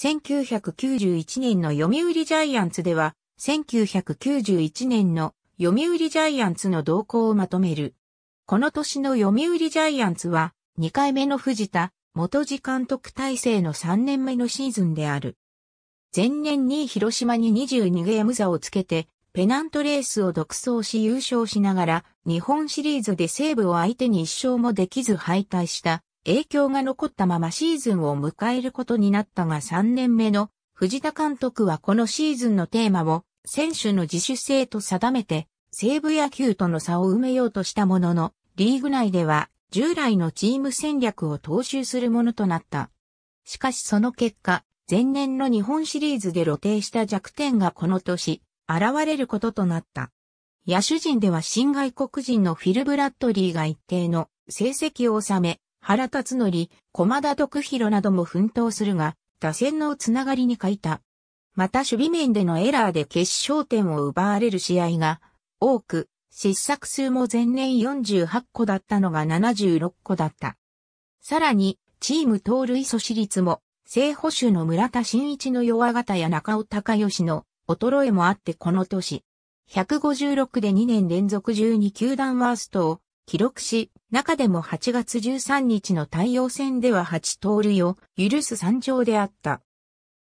1991年の読売ジャイアンツでは、1991年の読売ジャイアンツの動向をまとめる。この年の読売ジャイアンツは、2回目の藤田、元次監督体制の3年目のシーズンである。前年に広島に22ゲーム差をつけて、ペナントレースを独走し優勝しながら、日本シリーズで西武を相手に一勝もできず敗退した影響が残ったままシーズンを迎えることになったが3年目の藤田監督はこのシーズンのテーマを選手の自主性と定めて西部野球との差を埋めようとしたもののリーグ内では従来のチーム戦略を踏襲するものとなった。しかしその結果、前年の日本シリーズで露呈した弱点がこの年、現れることとなった。野手陣では新外国人のフィル・ブラッドリーが一定の成績を収め、原辰則、駒田徳弘なども奮闘するが、打線のつながりに欠いた。また守備面でのエラーで決勝点を奪われる試合が多く、失策数も前年48個だったのが76個だった。さらに、チーム盗塁阻止率も、正捕手の村田新一の弱型や中尾隆義の衰えもあってこの年、156で2年連続12球団ワーストを記録し、中でも8月13日の太陽戦では8盗塁を許す惨状であった。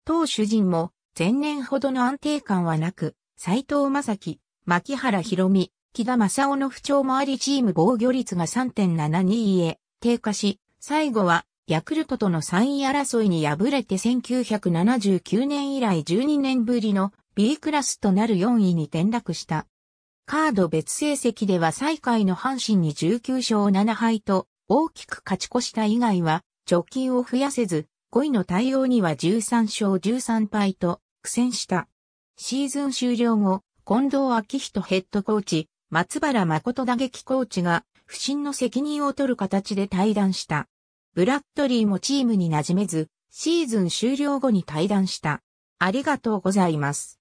投手陣も前年ほどの安定感はなく、斎藤正樹、牧原博美、木田正夫の不調もありチーム防御率が3.72へ低下し、最後はヤクルトとの3位争いに敗れて1979年以来12年ぶりの B クラスとなる4位に転落した。カード別成績では最下位の阪神に19勝7敗と大きく勝ち越した以外は貯金を増やせず5位の対応には13勝13敗と苦戦した。シーズン終了後、近藤昭人ヘッドコーチ、松原誠打撃コーチが不審の責任を取る形で対談した。ブラッドリーもチームに馴染めず、シーズン終了後に対談した。ありがとうございます。